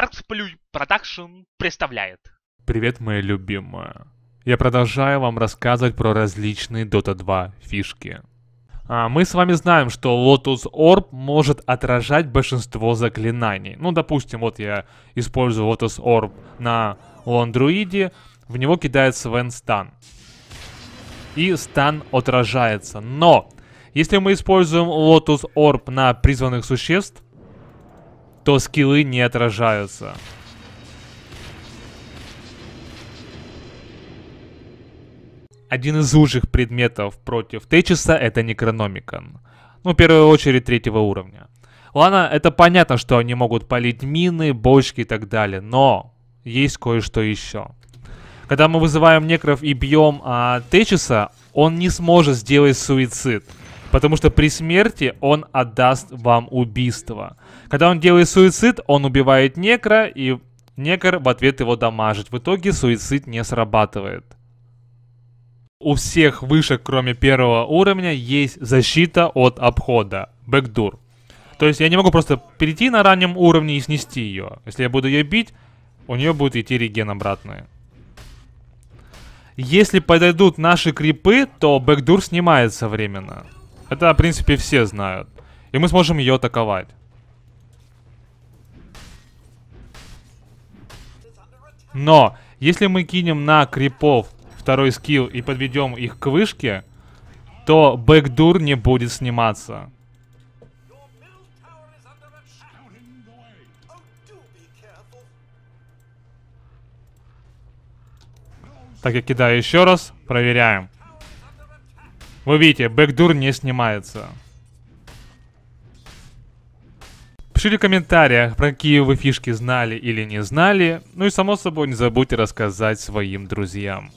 Art Production представляет. Привет, моя любимая. Я продолжаю вам рассказывать про различные Dota 2 фишки. А мы с вами знаем, что Lotus Orb может отражать большинство заклинаний. Ну, допустим, вот я использую Lotus Orb на Лондруиде, в него кидается Вен Стан. И стан отражается. Но, если мы используем Lotus Orb на призванных существ, то скиллы не отражаются. Один из лучших предметов против Течиса это Некрономикон. Ну, в первую очередь третьего уровня. Ладно, это понятно, что они могут палить мины, бочки и так далее, но есть кое-что еще. Когда мы вызываем некров и бьем а, Течиса, он не сможет сделать суицид. Потому что при смерти он отдаст вам убийство. Когда он делает суицид, он убивает некра и некр в ответ его дамажит. В итоге суицид не срабатывает. У всех вышек, кроме первого уровня, есть защита от обхода. Бэкдур. То есть я не могу просто перейти на раннем уровне и снести ее. Если я буду ее бить, у нее будет идти реген обратный. Если подойдут наши крипы, то бэкдур снимается временно. Это, в принципе, все знают. И мы сможем ее атаковать. Но, если мы кинем на крипов второй скилл и подведем их к вышке, то бэкдур не будет сниматься. Так, я кидаю еще раз. Проверяем. Вы видите, бэкдур не снимается. Пишите в комментариях, про какие вы фишки знали или не знали. Ну и само собой не забудьте рассказать своим друзьям.